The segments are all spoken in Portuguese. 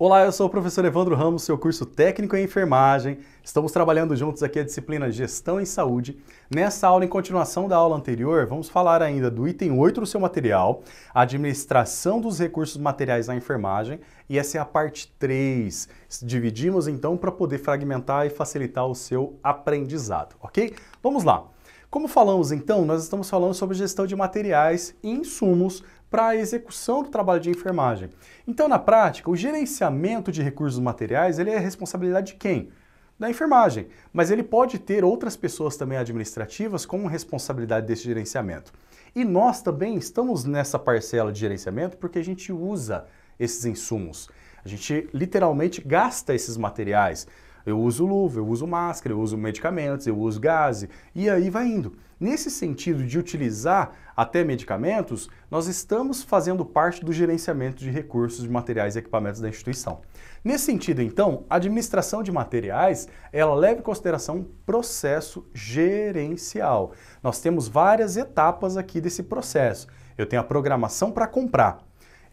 Olá, eu sou o professor Evandro Ramos, seu curso técnico em enfermagem. Estamos trabalhando juntos aqui a disciplina Gestão em Saúde. Nessa aula, em continuação da aula anterior, vamos falar ainda do item 8 do seu material, administração dos recursos materiais na enfermagem, e essa é a parte 3. Dividimos então para poder fragmentar e facilitar o seu aprendizado, ok? Vamos lá. Como falamos então, nós estamos falando sobre gestão de materiais e insumos para a execução do trabalho de enfermagem. Então, na prática, o gerenciamento de recursos materiais ele é responsabilidade de quem? Da enfermagem, mas ele pode ter outras pessoas também administrativas como responsabilidade desse gerenciamento. E nós também estamos nessa parcela de gerenciamento porque a gente usa esses insumos. A gente literalmente gasta esses materiais eu uso luva, eu uso máscara, eu uso medicamentos, eu uso gás, e aí vai indo. Nesse sentido de utilizar até medicamentos, nós estamos fazendo parte do gerenciamento de recursos de materiais e equipamentos da instituição. Nesse sentido, então, a administração de materiais, ela leva em consideração um processo gerencial. Nós temos várias etapas aqui desse processo. Eu tenho a programação para comprar,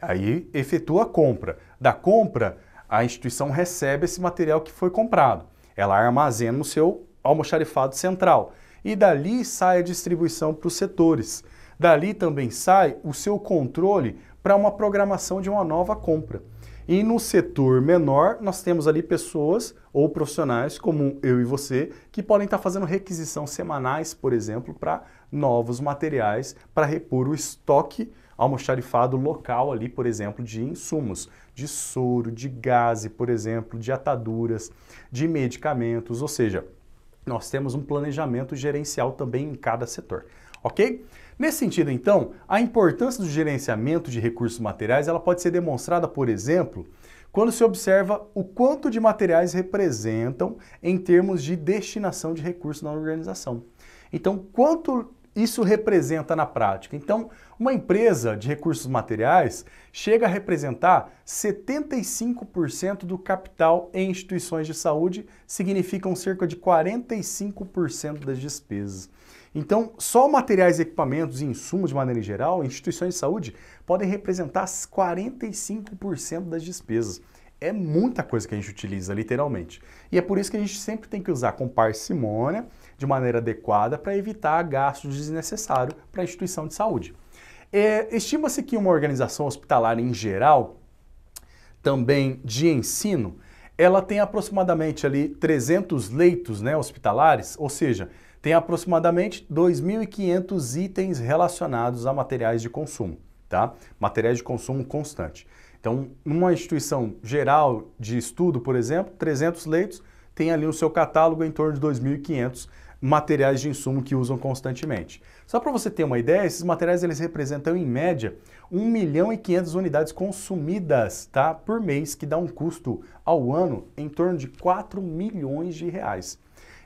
aí efetua a compra. Da compra, a instituição recebe esse material que foi comprado. Ela armazena no seu almoxarifado central. E dali sai a distribuição para os setores. Dali também sai o seu controle para uma programação de uma nova compra. E no setor menor, nós temos ali pessoas ou profissionais como eu e você que podem estar fazendo requisição semanais, por exemplo, para novos materiais para repor o estoque almoxarifado local ali, por exemplo, de insumos, de soro, de gase, por exemplo, de ataduras, de medicamentos, ou seja, nós temos um planejamento gerencial também em cada setor, ok? Nesse sentido, então, a importância do gerenciamento de recursos materiais ela pode ser demonstrada, por exemplo, quando se observa o quanto de materiais representam em termos de destinação de recursos na organização. Então, quanto isso representa na prática? Então, uma empresa de recursos materiais chega a representar 75% do capital em instituições de saúde, significam cerca de 45% das despesas. Então, só materiais, equipamentos e insumos, de maneira geral, instituições de saúde podem representar 45% das despesas. É muita coisa que a gente utiliza, literalmente. E é por isso que a gente sempre tem que usar com parcimônia, de maneira adequada, para evitar gastos desnecessários para a instituição de saúde. É, Estima-se que uma organização hospitalar em geral, também de ensino, ela tem aproximadamente ali 300 leitos né, hospitalares, ou seja, tem aproximadamente 2.500 itens relacionados a materiais de consumo, tá? Materiais de consumo constante. Então, numa instituição geral de estudo, por exemplo, 300 leitos, tem ali no seu catálogo em torno de 2.500 materiais de insumo que usam constantemente. Só para você ter uma ideia, esses materiais eles representam em média 1 milhão e 500 unidades consumidas tá? por mês, que dá um custo ao ano em torno de 4 milhões de reais.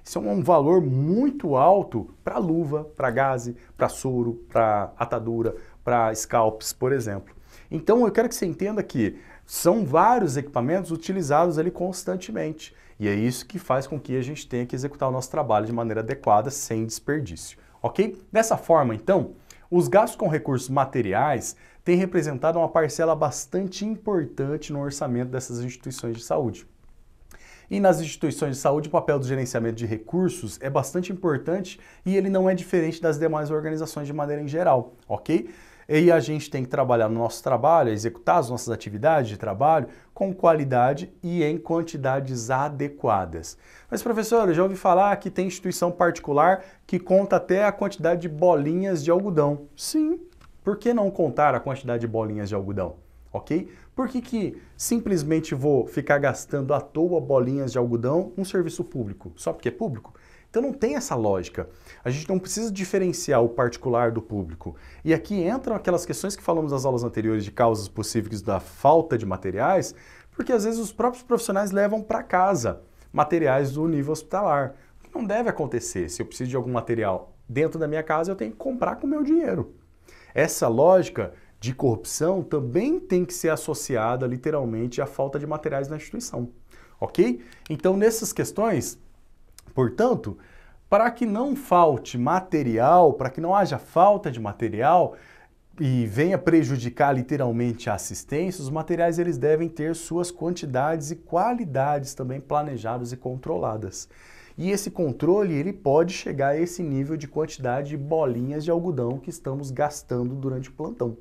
Isso é um valor muito alto para luva, para gaze, para soro, para atadura, para scalps, por exemplo. Então eu quero que você entenda que são vários equipamentos utilizados ali constantemente. E é isso que faz com que a gente tenha que executar o nosso trabalho de maneira adequada, sem desperdício. Ok? Dessa forma, então, os gastos com recursos materiais têm representado uma parcela bastante importante no orçamento dessas instituições de saúde. E nas instituições de saúde, o papel do gerenciamento de recursos é bastante importante e ele não é diferente das demais organizações de maneira em geral, ok? E a gente tem que trabalhar no nosso trabalho, executar as nossas atividades de trabalho com qualidade e em quantidades adequadas. Mas, professor, eu já ouvi falar que tem instituição particular que conta até a quantidade de bolinhas de algodão. Sim, por que não contar a quantidade de bolinhas de algodão? Ok? Por que, que simplesmente vou ficar gastando à toa bolinhas de algodão num serviço público? Só porque é público? Então não tem essa lógica. A gente não precisa diferenciar o particular do público. E aqui entram aquelas questões que falamos nas aulas anteriores de causas possíveis da falta de materiais, porque às vezes os próprios profissionais levam para casa materiais do nível hospitalar. O que não deve acontecer. Se eu preciso de algum material dentro da minha casa, eu tenho que comprar com o meu dinheiro. Essa lógica de corrupção também tem que ser associada literalmente à falta de materiais na instituição. Ok? Então, nessas questões, Portanto, para que não falte material, para que não haja falta de material e venha prejudicar literalmente a assistência, os materiais eles devem ter suas quantidades e qualidades também planejadas e controladas. E esse controle ele pode chegar a esse nível de quantidade de bolinhas de algodão que estamos gastando durante o plantão.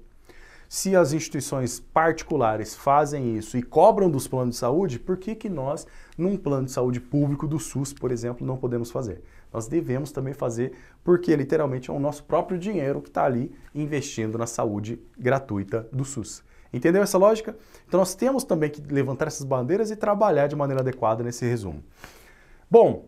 Se as instituições particulares fazem isso e cobram dos planos de saúde, por que, que nós, num plano de saúde público do SUS, por exemplo, não podemos fazer? Nós devemos também fazer, porque literalmente é o nosso próprio dinheiro que está ali investindo na saúde gratuita do SUS. Entendeu essa lógica? Então nós temos também que levantar essas bandeiras e trabalhar de maneira adequada nesse resumo. Bom,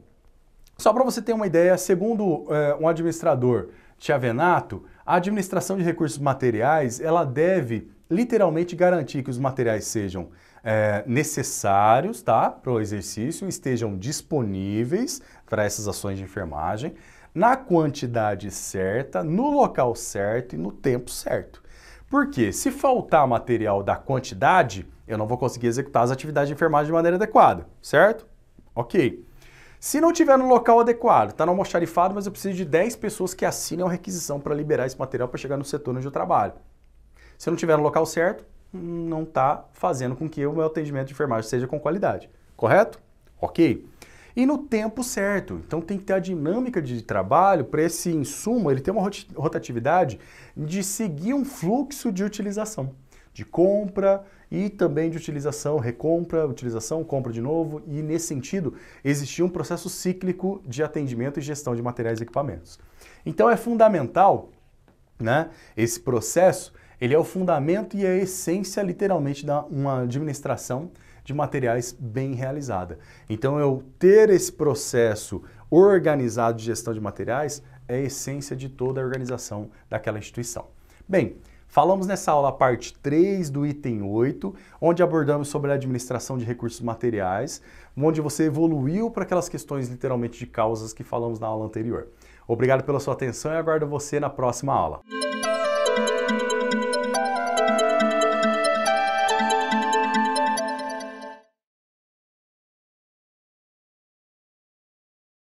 só para você ter uma ideia, segundo é, um administrador, Tiavenato, a administração de recursos materiais, ela deve literalmente garantir que os materiais sejam é, necessários tá, para o exercício, estejam disponíveis para essas ações de enfermagem, na quantidade certa, no local certo e no tempo certo. Porque se faltar material da quantidade, eu não vou conseguir executar as atividades de enfermagem de maneira adequada, certo? Ok. Se não tiver no local adequado, está no almoxarifado, mas eu preciso de 10 pessoas que assinem a requisição para liberar esse material para chegar no setor onde eu trabalho. Se não tiver no local certo, não está fazendo com que o meu atendimento de enfermagem seja com qualidade. Correto? Ok. E no tempo certo. Então tem que ter a dinâmica de trabalho para esse insumo, ele ter uma rotatividade de seguir um fluxo de utilização de compra e também de utilização, recompra, utilização, compra de novo, e nesse sentido existia um processo cíclico de atendimento e gestão de materiais e equipamentos. Então é fundamental, né, esse processo, ele é o fundamento e a essência literalmente da uma administração de materiais bem realizada. Então eu ter esse processo organizado de gestão de materiais é a essência de toda a organização daquela instituição. Bem, Falamos nessa aula a parte 3 do item 8, onde abordamos sobre a administração de recursos materiais, onde você evoluiu para aquelas questões literalmente de causas que falamos na aula anterior. Obrigado pela sua atenção e aguardo você na próxima aula.